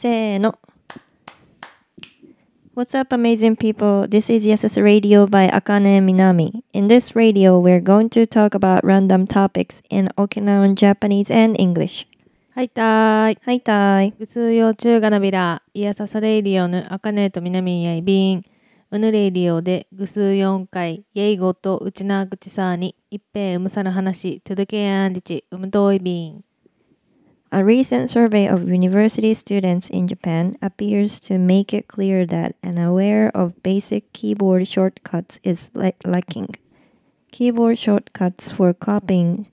せーの。What's up, amazing people? This is Yeses Radio by Akane Minami. In this radio, we're going to talk about random topics in Okinawan Japanese and English. はいたーい。はいたーい。ぐすうよがなびら、いやささレイディオぬ、あかねとみなみんやいびん。うぬレイディオで、ぐすう4回、イェイゴとうちなぐちさーに、いっうむさの話、とどけやんでち、うむといびん。A recent survey of university students in Japan appears to make it clear that an aware of basic keyboard shortcuts is lacking. Keyboard shortcuts for copying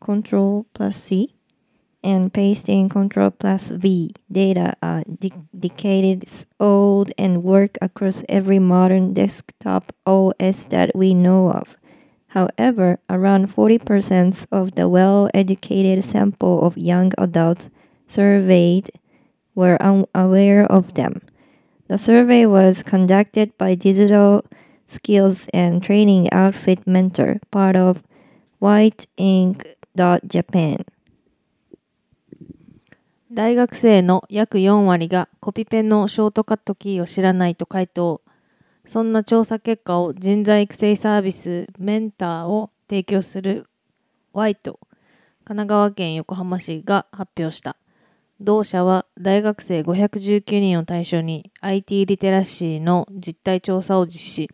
Ctrl plus C and pasting Ctrl plus V data are de decades old and work across every modern desktop OS that we know of. However, around 40% of the well educated sample of young adults surveyed were unaware of them. The survey was conducted by Digital Skills and Training Outfit Mentor, part of White Ink. Japan 大学生の約4割がコピペのショートカットキーを知らないと回答そんな調査結果を人材育成サービスメンターを提供する t と神奈川県横浜市が発表した。同社は大学生519人を対象に IT リテラシーの実態調査を実施、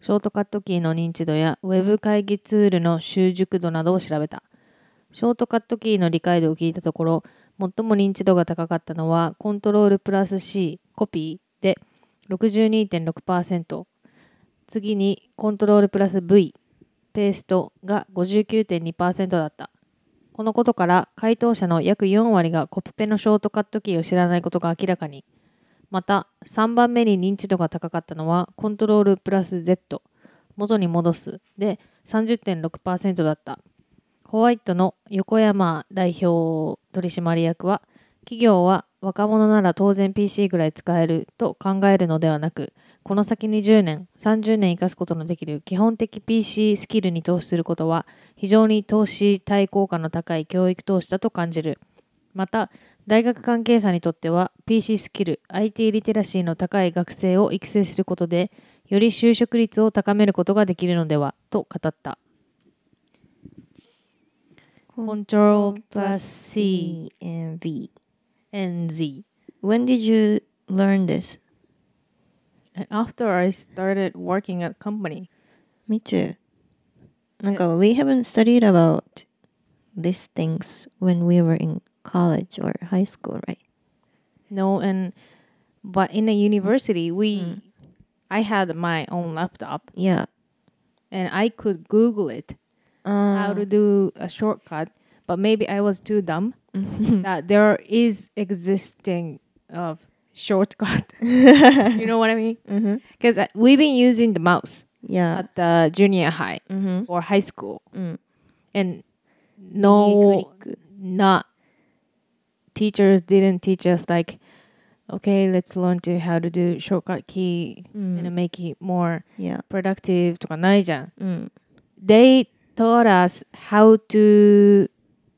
ショートカットキーの認知度や Web 会議ツールの習熟度などを調べた。ショートカットキーの理解度を聞いたところ、最も認知度が高かったのはコントロールプラス C、コピーで、62.6%次にコントロールプラス V ペーストが59.2%だったこのことから回答者の約4割がコピペのショートカットキーを知らないことが明らかにまた3番目に認知度が高かったのはコントロールプラス Z 元に戻すで30.6%だったホワイトの横山代表取締役は企業は若者なら当然 PC ぐらい使えると考えるのではなくこの先に10年30年生かすことのできる基本的 PC スキルに投資することは非常に投資対効果の高い教育投資だと感じるまた大学関係者にとっては PC スキル IT リテラシーの高い学生を育成することでより就職率を高めることができるのではと語った Control plus C and V and Z. When did you learn this? After I started working at company. Me too. we have haven't studied about these things when we were in college or high school, right? No, and but in a university, we mm. I had my own laptop. Yeah. And I could Google it uh, how to do a shortcut, but maybe I was too dumb mm-hmm. that there is existing of shortcut. you know what I mean? Because mm-hmm. Uh, we've been using the mouse. Yeah. At the junior high mm-hmm. or high school, mm. and no, not teachers didn't teach us like, okay, let's learn to how to do shortcut key mm. and make it more yeah. productive. とかないじゃん。Mm. They taught us how to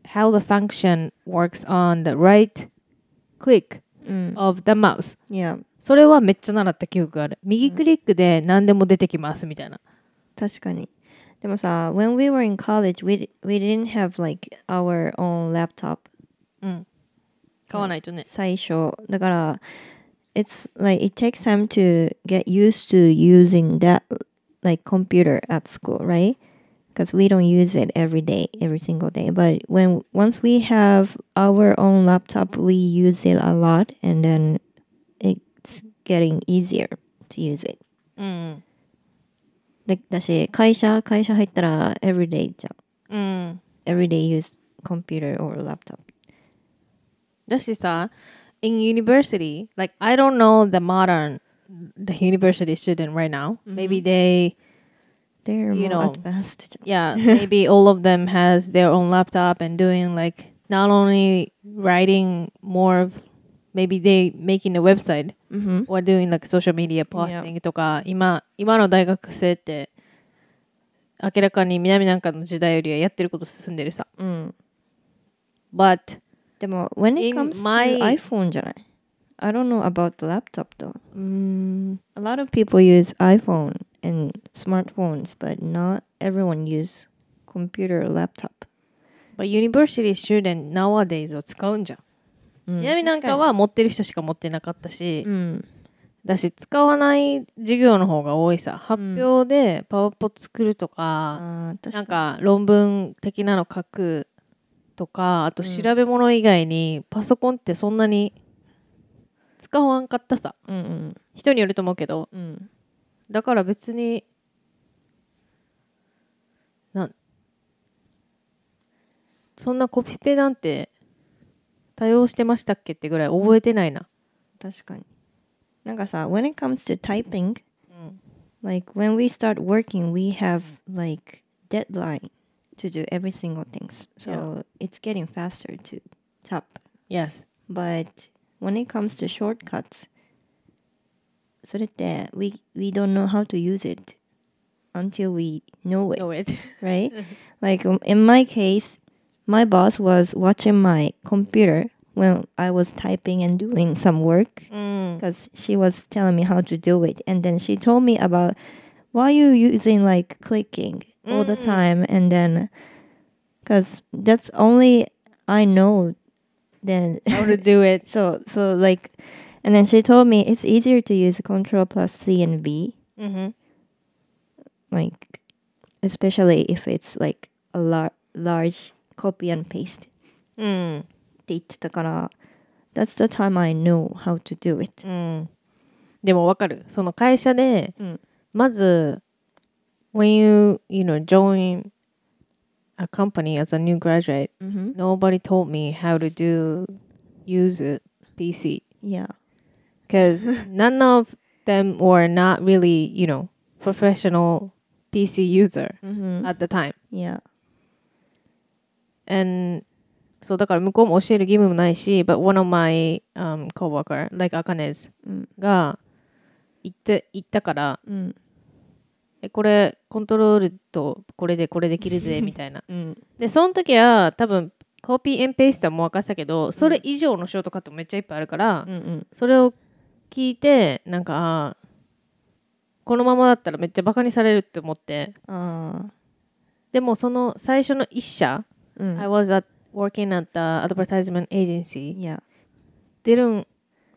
how the function works on the right click mm. of the mouse. それはめっちゃ習った記憶がある右クリックで何でも出てきますみたいな確かにでもさ when we were in college we, we didn't have like our own laptop うん買わないとね最初だから mm. like it takes time to get used to using that like computer at school right because we don't use it every day, every single day. But when once we have our own laptop, we use it a lot, and then it's getting easier to use it. うん。でだし会社会社入ったら mm. everyday Every day use computer or laptop. だしさ in university like I don't know the modern the university student right now. Mm -hmm. Maybe mm-hmm. they they're you know advanced. Yeah, maybe all of them has their own laptop and doing like not only writing more of maybe they making a website mm-hmm. or doing like social media posting とか、yeah. 今今の大学生って明らかに南なんかの時代よりはやってること進んでるさ。うん。But でも when it comes to iPhone じゃない I don't know about the laptop though. Mm. A lot of people use iPhone and smartphones, but not everyone use computer or laptop. But university student nowadays を使うんじゃん。うん、南なんかは持ってる人しか持ってなかったし、うん、だし使わない授業の方が多いさ発表でパワーポ作るとか,、うなんか論文的なの書くとかあと調べ物以外にパソコンってそんなに使わんかったさ、うんうん、人によると思うけど、うん、だから別になそんなコピペなんて対応してましたっけってぐらい覚えてないな確かになんかさ when it comes to typing、like when we start working we have like deadline to do every single thing so yeah. it's getting faster to tap yes but when it comes to shortcuts それって we, we don't know how to use it until we know it, know it. right? like in my case, my boss was watching my computer when I was typing and doing some work because mm. she was telling me how to do it. And then she told me about why you using like clicking mm. all the mm. time. And then because that's only I know then how to do it. so, so like and then she told me it's easier to use Control plus C and V. Mm-hmm. Like, especially if it's like a lar- large copy and paste. Mm. って言ってたから That's the time I know how to do it. it、うん、でもわかるその会社で、うん、まず mm. When you, you know, join a company as a new graduate、mm hmm. Nobody told me how to do use a PC Yeah because none of them were not really, you know, professional PC user mm-hmm. at the time. Yeah. And そうだから向こうも教える義務もないし、but one of my、um, coworker, like Akane's、が行って行ったから、うん、えこれコントロールとこれでこれできるぜ みたいな。うん、で、その時は多分コピーエンペーストはもう分かったけど、それ以上のショートカットめっちゃいっぱいあるから、うんうん、それを聞いてなんかこのままだったらめっちゃバカにされるって思ってでもその最初の一社、うん、I was at working at the advertisement agency didn't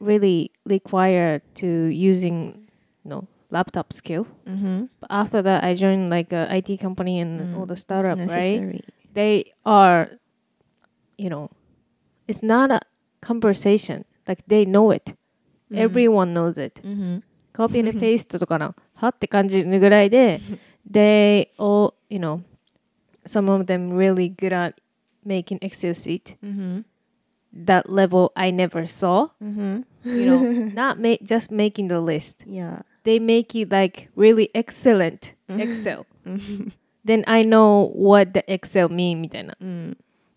really require to using no laptop skill hmm but after that I joined like a IT company and mm, all the startup right they are you know it's not a conversation like they know it Mm-hmm. everyone knows it. Mm-hmm. Copy and paste とかなはって感じるぐらいで they all you know some of them really good at making Excel sheet mm-hmm. that level I never saw you know not make just making the list yeah they make it like really excellent Excel then I know what the Excel mean みたいな、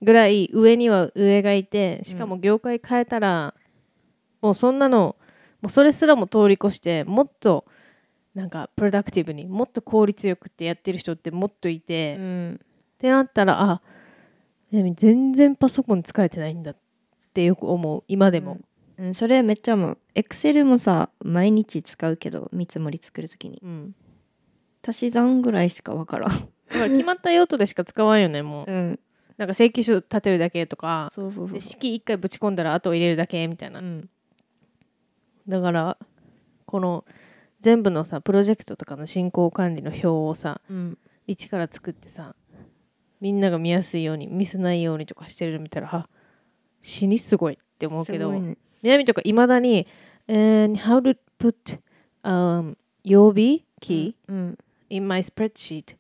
ぐらい上には上がいてしかも業界変えたら、もうそんなのもうそれすらも通り越してもっとなんかプロダクティブにもっと効率よくってやってる人ってもっといて、うん、ってなったらあ全然パソコン使えてないんだってよく思う今でも、うん、それめっちゃもうエクセルもさ毎日使うけど見積もり作るときに、うん、足し算ぐらいしか分からんだから決まった用途でしか使わんよねもう、うん、なんか請求書立てるだけとかそうそうそう式1回ぶち込んだらあと入れるだけみたいな、うんだからこの全部のさプロジェクトとかの進行管理の表をさ、うん、一から作ってさみんなが見やすいように見せないようにとかしてるの見たらは死にすごいって思うけど、ね、南とかいまだに「And how to put、um, 曜日 key、in my spreadsheet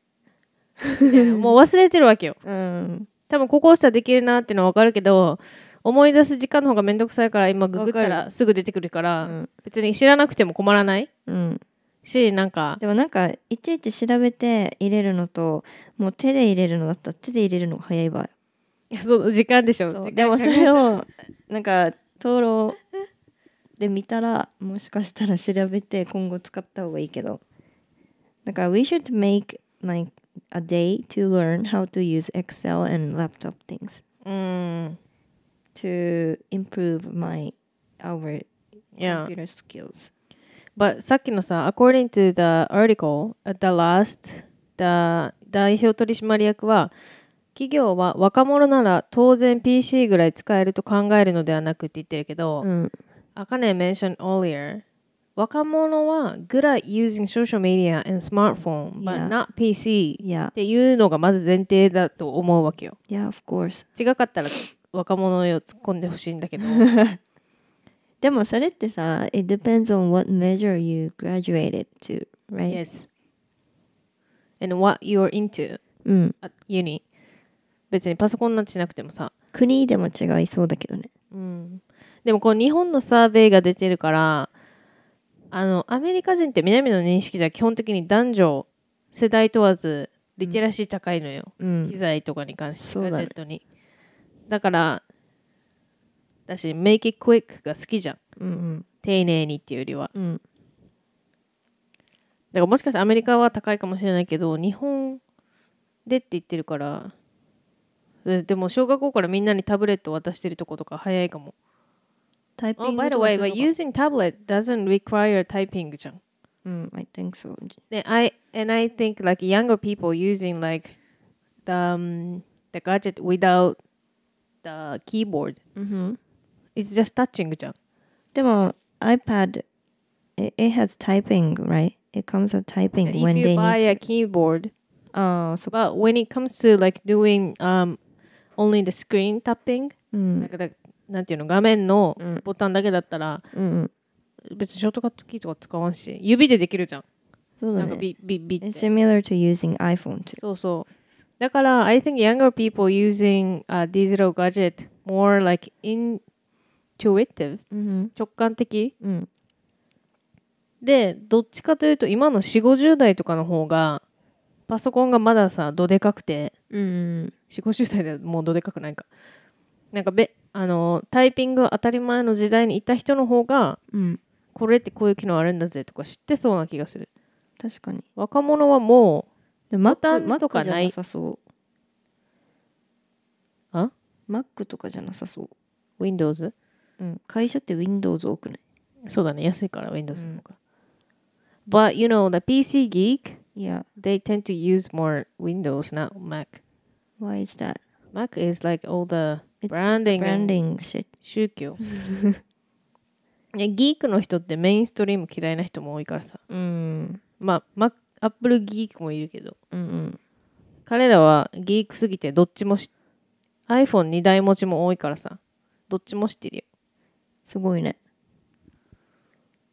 」もう忘れてるわけよ、うん、多分ここをしたらできるなってのは分かるけど思い出す時間の方が面倒くさいから今ググったらすぐ出てくるから、うん、別に知らなくても困らない、うん、しなんかでもなんかいちいち調べて入れるのともう手で入れるのだったら手で入れるのが早い場合いやそう時間でしょでもそれをなんか灯籠で見たらもしかしたら調べて今後使った方がいいけどだから we should make like a day to learn how to use Excel and laptop things うん to improve my our yeah. computer skills. But さっきのさ、according to the article at the last, the 代表取締役は企業は若者なら当然 PC ぐらい使えると考えるのではなくって言ってるけど、うん、あかね mentioned earlier 若者は good at using social media and smartphone but not PC っていうのがまず前提だと思うわけよ。Yeah, of course. 違かったら若者よ突っ込んでほしいんだけど でもそれってさ It depends on what measure you graduated to right? Yes and what you're into、うん、at uni 別にパソコンなんてしなくてもさ国でも違いそうだけどね、うん、でもこう日本のサーベイが出てるからあのアメリカ人って南の認識では基本的に男女世代問わずリテラシー高いのよ、うん、機材とかに関してガジェットに、だから私 make it quick が好きじゃん、うんうん、丁寧にっていうよりは、うん、だからもしかしてアメリカは高いかもしれないけど日本でって言ってるからでも小学校からみんなにタブレット渡してるとことか早いかもタイピング oh, by the way, but using tablet doesn't require typing じゃん。うん、I think so. I, and I think like younger people using like the, um, the gadget without the keyboard、mm hmm. it's just touching じゃんでも iPad it, it has typing right it comes with typing if when you buy a keyboard uh, so but when it comes to like doing um only the screen tapping. Mm. Like tapping、うん、なんかだなんていうの画面のボタンだけだったら、うん、別にショートカットキーとか使わんし指でできるじゃんそうだねなんかビビビって It's similar to using iPhone too そうそうだから、I think younger people using、u digital gadget more like intuitive、直感的、うん、で、どっちかというと今の4 5 0代とかの方がパソコンがまださどでかくて、うん、4 5 0代でもうどでかくないかなんかべあのタイピング当たり前の時代にいた人の方が、うん、これってこういう機能あるんだぜとか知ってそうな気がする確かに若者はもうマックマックじゃなさそうあ Mac とかじゃなさそう Windows? うん会社って Windows 多くないそうだね安いから Windows の方が、But you know the PC geek Yeah they tend to use more Windows not Mac Why is that? Mac is like all the It's branding, branding shit. 宗教いやギークの人ってメインストリーム嫌いな人も多いからさうんまあ Mac アップルギークもいるけど、うんうん、彼らはギークすぎてどっちも iPhone2 台持ちも多いからさどっちも知ってるよすごいね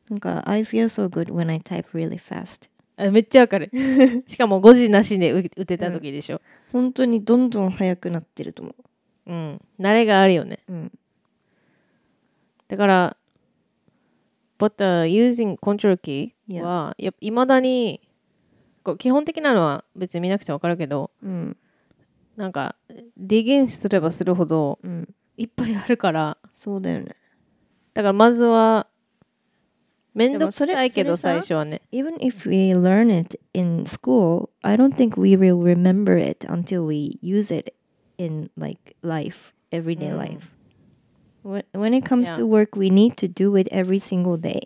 なんか I feel so good when I type really fast あめっちゃわかる しかも5時なしで打てた時でしょ、うん、本当にどんどん速くなってると思ううん慣れがあるよね、うん、だから But t h using control key はいまだにこう基本的なのは別に見なくても分かるけど、うん、なんかデゲンすればするほど、うん、いっぱいあるからそうだよねだからまずは面倒くさいけど最初はね Even if we learn it in school I don't think we will remember it until we use it in like life everyday life、when it comes to work we need to do it every single day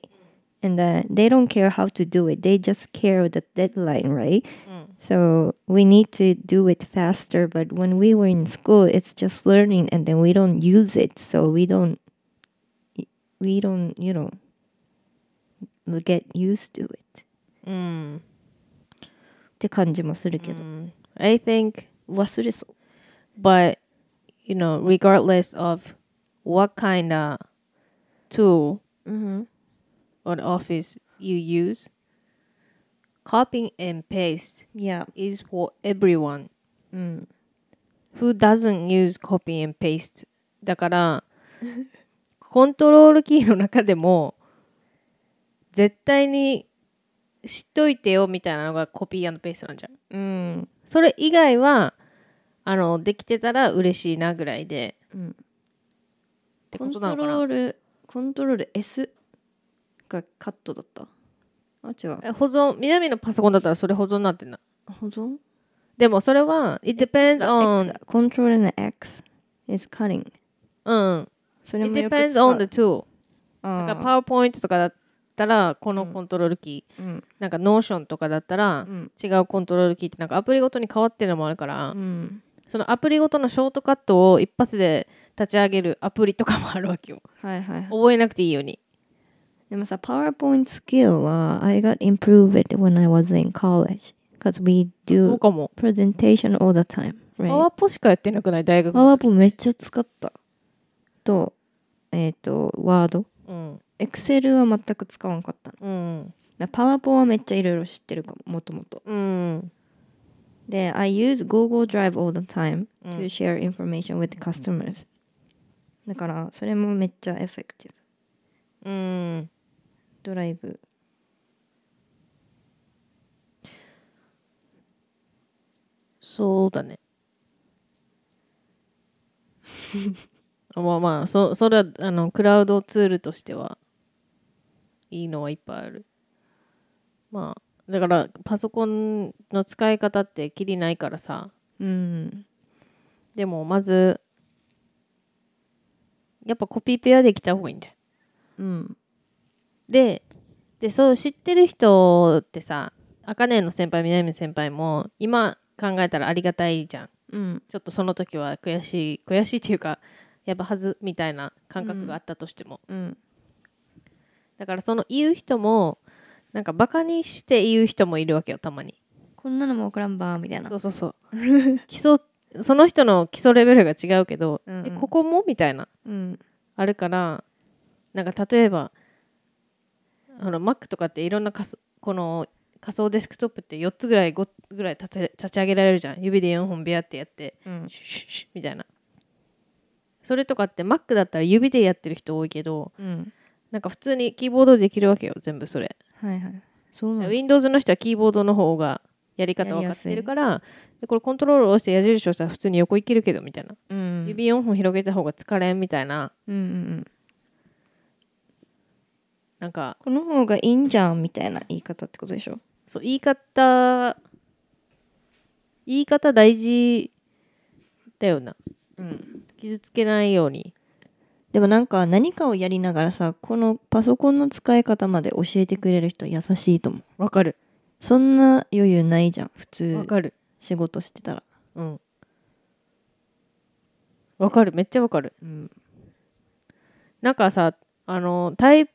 and uh, they don't care how to do it they just care the deadline right mm. so we need to do it faster but when we were in school it's just learning and then we don't use it so we don't we don't you know get used to it mm. って感じもするけど、mm. I think but you know regardless of what kind of tool mm -hmm. or office you use, copying and paste yeah. is for everyone. うん。Who doesn't use copy and paste? だから、コントロールキーの中でも、絶対に知っといてよみたいなのがコピーペーストなんじゃん、うん、それ以外はあのできてたら嬉しいなぐらいで、うん、ってことなのかなコントロールコントロール S がカットだったあ違うえ保存南のパソコンだったらそれ保存になってな保存でもそれは It depends on コントロールの X is cutting うんそれも It depends on the tool なんか PowerPoint とかだったらこのコントロールキー、うん、なんか Notion とかだったら、違うコントロールキーってなんかアプリごとに変わってるのもあるから、うん、そのアプリごとのショートカットを一発で立ち上げるアプリとかもあるわけよ、はいはい、覚えなくていいようにでもさ、PowerPoint skill は I got improved when I was in college because we そ do うかも。presentation all the time. パ Right? ワポしかやってなくない大学パの。ワーポめっちゃ使った。と、えっ、と、ワード。うん。Excel は全く使わんかったの。うん。なパワーポはめっちゃいろいろ知ってるかも、もともと。うん。で、I use Google Drive all the time う to ん share information with customers、だから、それもめっちゃエフェクティブ。うん。ドライブそうだね まあまあそそれはあのクラウドツールとしてはいいのはいっぱいあるまあだからパソコンの使い方ってきりないからさうんでもまずやっぱコピーペアできた方がいいんじゃんうんででそう知ってる人ってさ茜の先輩南先輩も今考えたらありがたいじゃん、うん、ちょっとその時は悔しい悔しいっていうかやっぱはずみたいな感覚があったとしても、うんうん、だからその言う人もなんかバカにして言う人もいるわけよたまにこんなのも送らんばみたいなそうそうそう基礎その人の基礎レベルが違うけど、うんうん、えここもみたいな、うん、あるからなんか例えば「ほら Mac とかっていろんな仮想この仮想デスクトップって4つぐらい5ぐらい立ち上げられるじゃん指で4本ビャってやって、うん、シュッシュッシュみたいなそれとかって Mac だったら指でやってる人多いけど、うん、なんか普通にキーボードでできるわけよ全部それはいはいそうな Windows の人はキーボードの方がやり方分かってるからでこれコントロールを押して矢印をしたら普通に横いけるけどみたいな、うん、指4本広げた方が疲れんみたいな、うんうんうん、なんかこの方がいいんじゃんみたいな言い方ってことでしょそう言い方言い方大事だよな、うん、傷つけないようにでもなんか何かをやりながらさこのパソコンの使い方まで教えてくれる人優しいと思うわかるそんな余裕ないじゃん普通わかる仕事してたらうんわかるめっちゃわかる、うん、なんかさあのタイ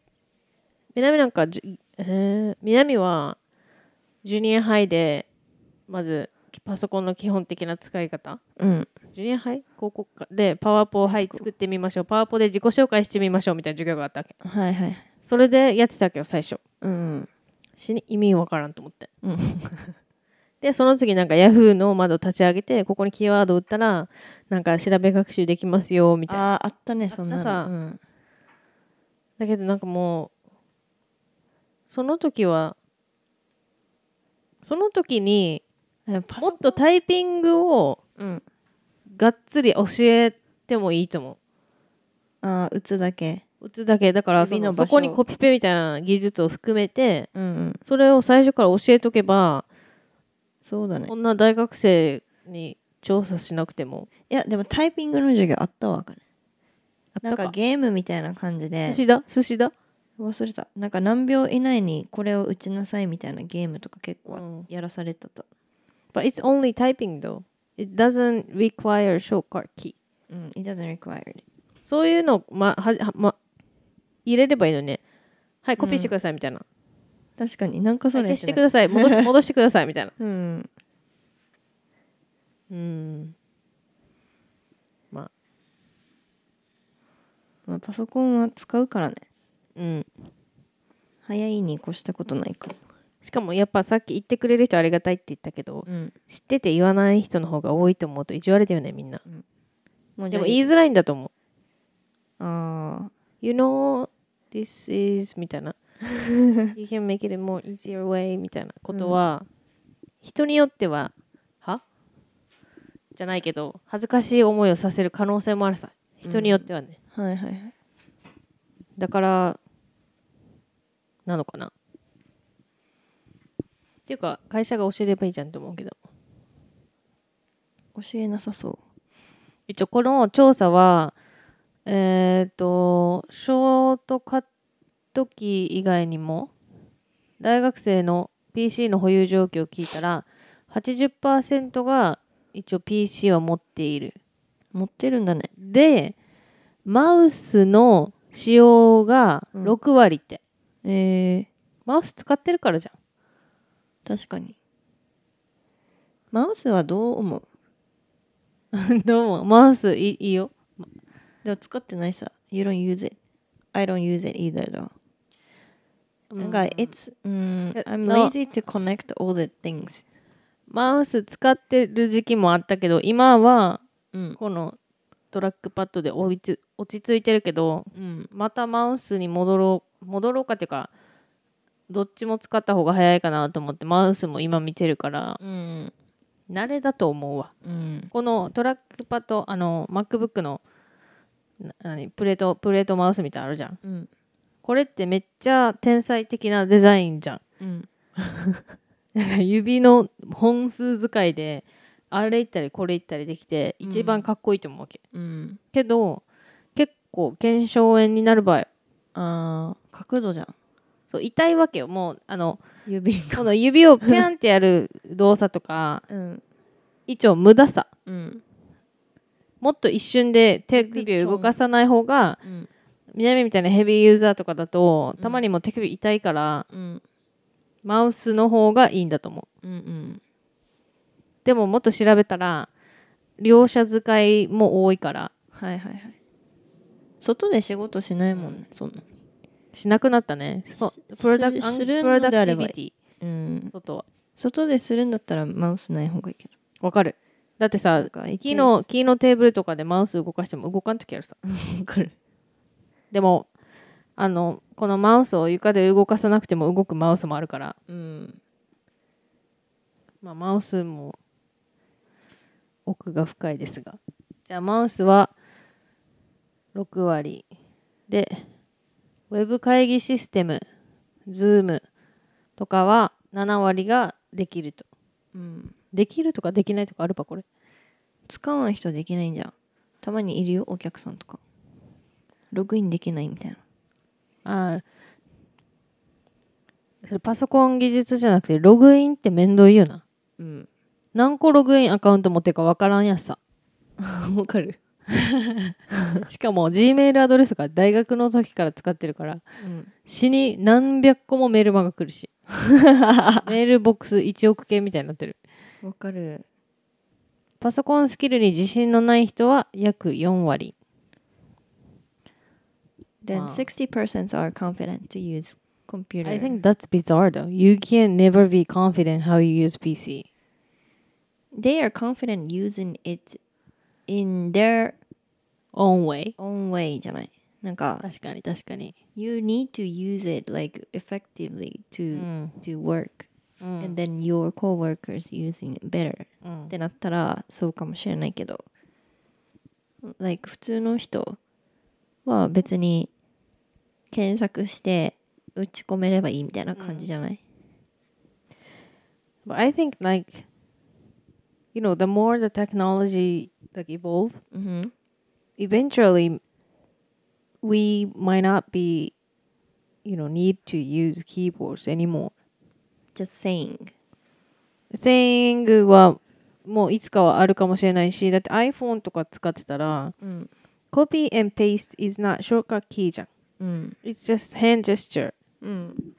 南なんかじ、えー、南はジュニアハイでまずパソコンの基本的な使い方、うん、ジュニアハイ広告かでパワーポーはい作ってみましょうパワーポーで自己紹介してみましょうみたいな授業があったわけ、はいはい、それでやってたけど最初、うん、死に意味わからんと思って、うん、でその次なんか Yahoo の窓立ち上げてここにキーワード打ったらなんか調べ学習できますよみたいなああったねそんなのさ、うん、だけどなんかもうその時はその時にもっとタイピングをがっつり教えてもいいと思う。ああ打つだけ打つだけだからそのそこにコピペみたいな技術を含めて、うんうん、それを最初から教えとけばそうだねこんな大学生に調査しなくてもいやでもタイピングの授業あったわかねなんかゲームみたいな感じで寿司だ寿司だ忘れたなんか何秒以内にこれを打ちなさいみたいなゲームとか結構やらされてた、But it's only typing though It doesn't require shortcut key うん It doesn't require it そういうのまはま入れればいいのねはいコピーしてくださいみたいな、確かになんかそれ消してください戻し 戻してくださいみたいなうんうんまあ、パソコンは使うからねうん早いに越したことないかしかもやっぱさっき言ってくれる人ありがたいって言ったけど、うん知ってて言わない人の方が多いと思うと意地悪だよねみんなもうでも言いづらいんだと思うあ You know this is みたいな You can make it a more easier way みたいなことは、人によってははじゃないけど恥ずかしい思いをさせる可能性もあるさ人によってはね、はいはいはいだからなのかなっていうか会社が教えればいいじゃんって思うけど教えなさそう一応この調査はえっ、ー、とショートカット機以外にも大学生の PC の保有状況を聞いたら80%が一応 PC は持っている持ってるんだねでマウスの使用が6割って、うん、えー、マウス使ってるからじゃん確かにマウスはどう思う どうもマウスいいよでも使ってないさ You don't use it I don't use it either though なんか、it's、うん、I'm lazy to connect all the things マウス使ってる時期もあったけど今は、このトラックパッドで落ち着いてるけど、うん、またマウスに戻ろう戻ろうかっていうかどっちも使った方が早いかなと思ってマウスも今見てるから、うん、慣れだと思うわ、うん、このトラックパッドあの MacBook の何プレートプレートマウスみたいなあるじゃん、うん、これってめっちゃ天才的なデザインじゃん、うん、指の本数使いであれ行ったりこれ行ったりできて一番かっこいいと思うわけ、うん、けど結構腱鞘炎になる場合あ角度じゃんそう痛いわけよもうあの指この指をピャンってやる動作とか、うん、一応無駄さ、うん、もっと一瞬で手首を動かさない方が、うん、南みたいなヘビーユーザーとかだと、たまにも手首痛いから、マウスの方がいいんだと思う、うんうんでももっと調べたら両者使いも多いからはいはいはい外で仕事しないもんねそんなしなくなったねそうプロダクするプロダクティビティ、うん、外は外でするんだったらマウスない方がいいけどわかるだってさ木の木のテーブルとかでマウス動かしても動かん時あるさ分 かるでもあのこのマウスを床で動かさなくても動くマウスもあるから、うんまあ、マウスも奥が深いですがじゃあマウスは6割でウェブ会議システム Zoom とかは7割ができると、うん、できるとかできないとかあるかこれ使わない人できないんじゃんたまにいるよお客さんとかログインできないみたいなあそれパソコン技術じゃなくてログインって面倒いよなうん何個ログインアカウント持ってかわからんやさ わかる しかも G メールアドレスが大学の時から使ってるから、うん、死に何百個もメールマが来るし メールボックス1億件みたいになってるわかるパソコンスキルに自信のない人は約4割 Then 60% are confident to use computer I think that's bizarre though you can never be confident how you use PC they are confident using it in their own way own way you need to use it like effectively to mm. to to、うん、to mm. and then your coworkers using it better、うん、ってなったらそうかもしれないけど like 普通の人は別に検索して打ち込めればいいみたいな感じじゃない、うん、But I think like you know the more the technology like evolve mm-hmm. eventually we might not be you know need to use keyboards anymore just saying saying はもういつかはあるかもしれないしだって iPhone とか使ってたら、うん、copy and paste is not shortcut key じゃん、うん、it's just hand gesture、うん、mm.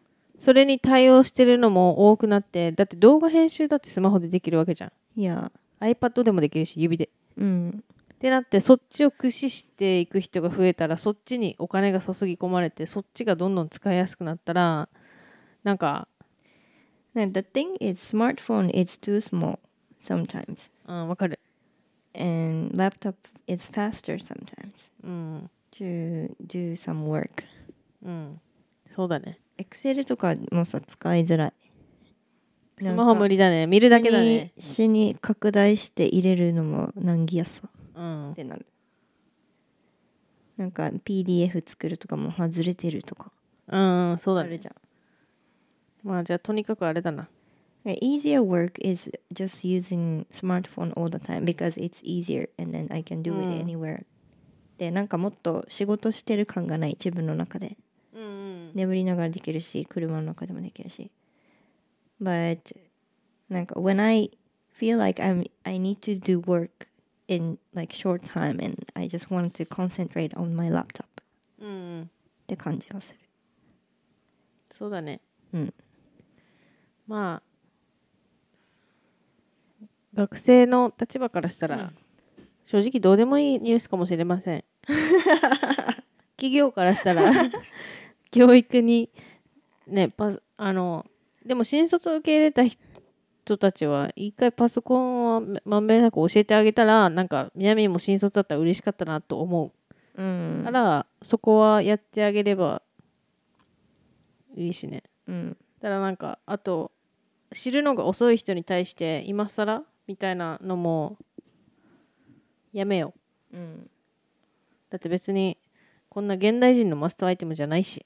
それに対応してるのも多くなってだって動画編集だってスマホでできるわけじゃんいや iPad でもできるし指でうんってなってそっちを駆使していく人が増えたらそっちにお金が注ぎ込まれてそっちがどんどん使いやすくなったらなんか The thing is smartphone is too small sometimes うんわかる and laptop is faster sometimes うん to do some work うんそうだねエクセルとかもさ使いづらいスマホ無理だね見るだけだね詩に拡大して入れるのも難儀やさ、うん、ってなるなんか PDF 作るとかも外れてるとかうんそうだ、ね、あるじゃんまあじゃあとにかくあれだな Easier work is just using smartphone all the time because it's easier and then I can do it anywhere、うん、でなんかもっと仕事してる感がない自分の中で眠りながらできるし車の中でもできるし but なんか when I feel like I'm I need to do work in like short time and I just wanted to concentrate on my laptop うんって感じはするそうだねうんまあ学生の立場からしたら、うん正直どうでもいいニュースかもしれません企業からしたら教育にねパあのでも新卒受け入れた人たちは一回パソコンをまんべんなく教えてあげたらなんか南も新卒だったら嬉しかったなと思う、うん、からそこはやってあげればいいしね、うん、だなんかあと知るのが遅い人に対して今更みたいなのもやめよう、うん、だって別にこんな現代人のマストアイテムじゃないし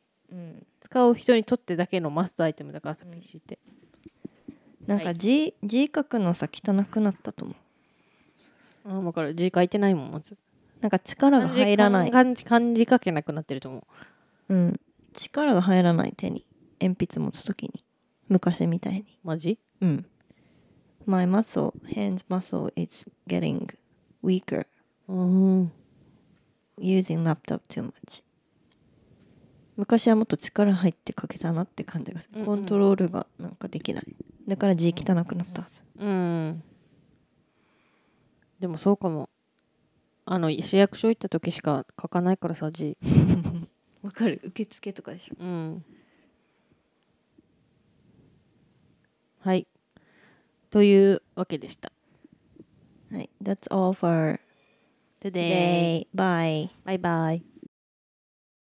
使う人にとってだけのマストアイテムだからさ、うん、PC って。なんか字,、はい、字書くのさ汚くなったと思う。ああ分かる字書いてないもんまず。なんか力が入らない漢字漢字書けなくなってると思う。うん力が入らない手に鉛筆持つ時に昔みたいに。マジうん。My muscle, hand muscle is getting weaker. Using laptop too much. 昔はもっと力入ってかけたなって感じがする、うんうん、コントロールがなんかできないだから字汚くなったはず、うん、うん、でもそうかもあの市役所行った時しか書かないからさ字 わかる受付とかでしょうんはいというわけでしたはい That's all for today, today. bye bye bye